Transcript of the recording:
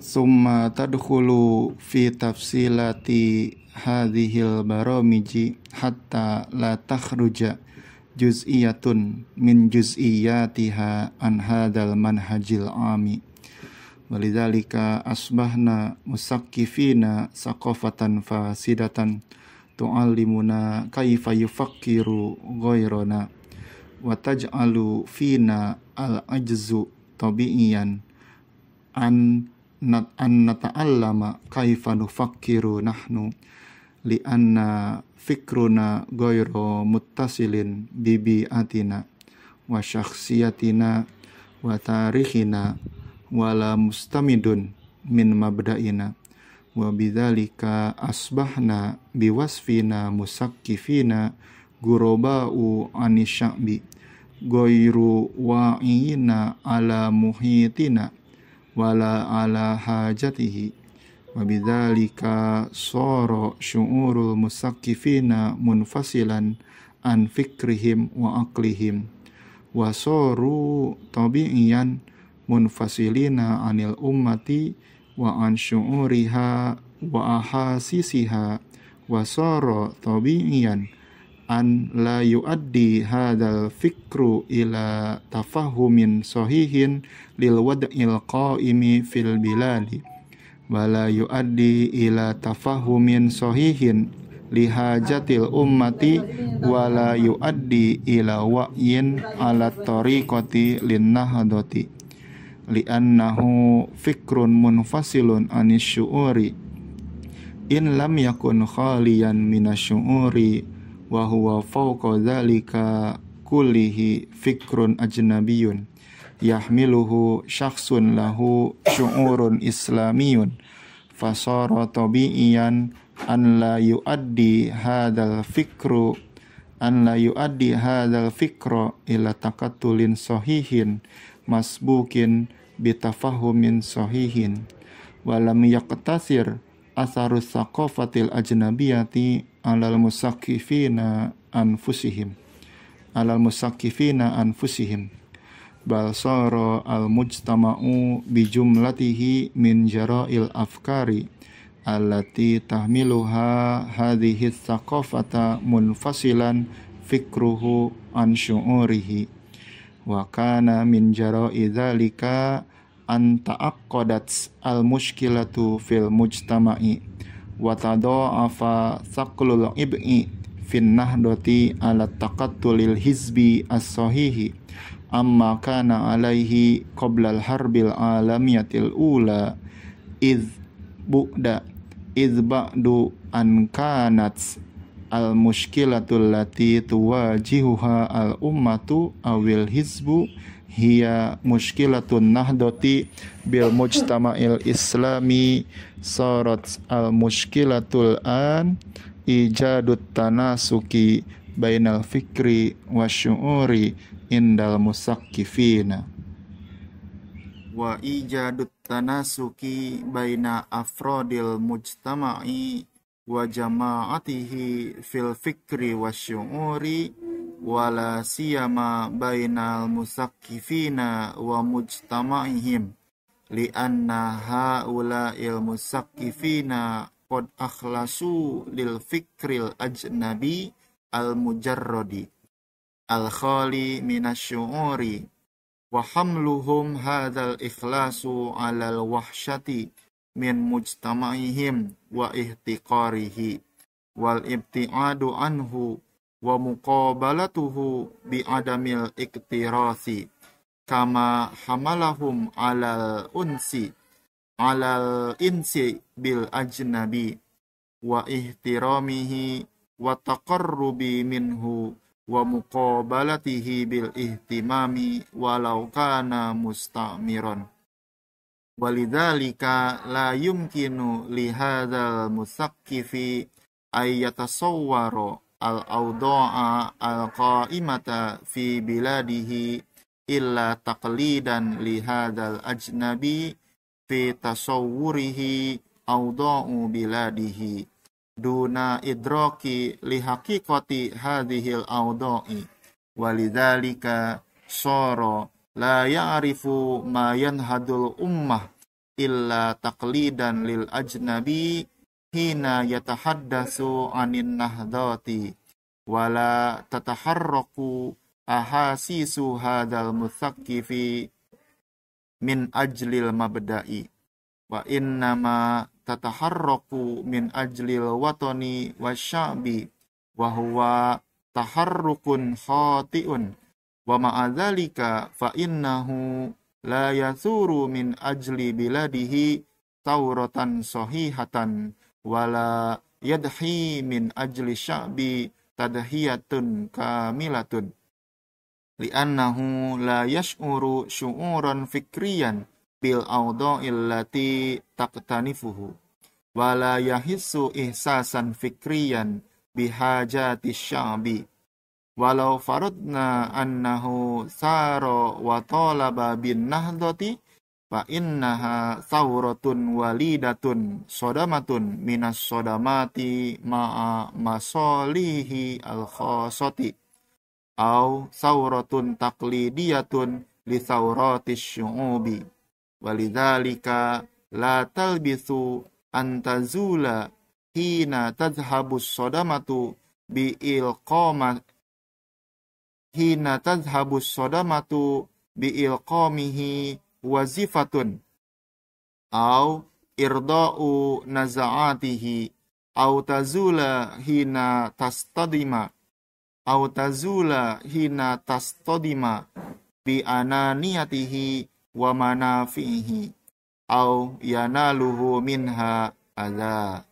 summa tadkhulu fi tafsilati hadhil baramiji hatta la takhruja juz'iyatun min juz'iyatiha an hadzal manhajil ami walidzalika asbahna musaqqifina saqafatan fasidatan tu'allimuna kaifa yufakkiru ghairana wa taj'alu fina al ajzu tabi'iyan an nat an nata'allama kaifa nufakkiru nahnu li anna fikruna goyro muttasilin bibiatina wa syakhsiyatina wa tarikhina wala mustamidun min mabda'ina wa bidzalika asbahna biwasfina musakkifina u anisya'bi ghairu wa'ina ala muhitina wala ala hajatihi wa bidzalika soro syu'urul musaqqifina munfasilan an fikrihim wa aqlihim wa saru tabi'iyan munfasilina anil ummati wa an syu'uriha wa ahasisiha wa soro tabi'iyan an la yuaddi hadal fikru ila tafahumin sohihin lil wad'il qaimi fil biladi wa la yuaddi ila tafahumin sohihin lihajatil ummati wa la yuaddi ila wa'yin ala tariqati linnahdati li'annahu fikrun munfasilun anis syu'uri in lam yakun khalian minasyu'uri wa huwa fawqa dzalika kullihi fikrun ajnabiyyun yahmiluhu syakhsun lahu syu'urun islamiyun fasara tabi'iyan an la yuaddi hadzal fikru an la yuaddi hadzal fikra ila takatulin sahihin masbukin bitafahumin sahihin walam yaqtasir atharus saqafatil ajnabiyati alal musakifina anfusihim alal musakifina anfusihim bal soro al mujtama'u bijumlatihi min jara'il afkari allati tahmiluha hadhihi sakofata munfasilan fikruhu an syu'urihi wa kana min jara'i dhalika anta'ak kodats al muskilatu fil mujtama'i wa tada'afa thaqlul ib'i fin nahdati ala taqattulil hizbi as-sahihi amma kana alaihi koblal harbil alamiyatil ula iz bukda idh ba'du an kanat al mushkilatul lati tuwajihuha al ummatu awil hizbu hiya mushkilatun nahdoti bil mujtama'il islami sorot al mushkilatul an ijadut tanasuki bainal fikri wasyu'uri indal musakifina wa ijadut tanasuki baina afrodil mujtama'i wa jama'atihi fil fikri wa wala siyama bainal musaqqifina wa mujtama'ihim li'anna il ilmusakifina kod akhlasu lil fikril ajnabi al mujarrodi al khali minasyu'uri wa hamluhum hadzal ikhlasu alal wahsyati min mujtama'ihim wa ihtiqarihi wal ibti'adu anhu wa muqabalatuhu bi adamil iktirasi kama hamalahum alal unsi alal insi bil ajnabi wa ihtiramihi wa taqarrubi minhu wa muqabalatihi bil ihtimami walau kana mustamiron Walidhalika la yumkinu lihadal musakkifi ayyatasawwaro al-awda'a al-qa'imata fi biladihi illa taqlidan lihadal ajnabi fi tasawwurihi awda'u biladihi duna idraki lihakikati hadhil awda'i walidhalika soro la ya'rifu ma yanhadul ummah illa taqlidan lil ajnabi hina yatahaddasu anin nahdati wala tataharraku ahasisu hadal muthaqifi min ajlil mabda'i wa innama tataharraku min ajlil watani wasyabi wa huwa taharrukun khati'un wa ma'adzalika fa innahu la yasuru min ajli biladihi tauratan sahihatan wala yadhi min ajli sya'bi tadhiyatun kamilatun li'annahu la yash'uru syu'uran fikriyan bil illati lati taqtanifuhu wala yahissu ihsasan fikriyan bihajati sya'bi Walau farudna annahu saro wa talaba bin nahdoti fa innaha sawratun walidatun sodamatun minas sodamati ma'a masolihi al khosoti au sawratun taklidiyatun li sawrati syu'ubi walidhalika la talbisu antazula hina tazhabus sodamatu bi koma hina tadhhabu sodamatu biilqamihi wazifatun au irda'u nazaatihi au tazula hina tastadima au tazula hina tastadima bi ananiyatihi wa manafihi au yanaluhu minha adha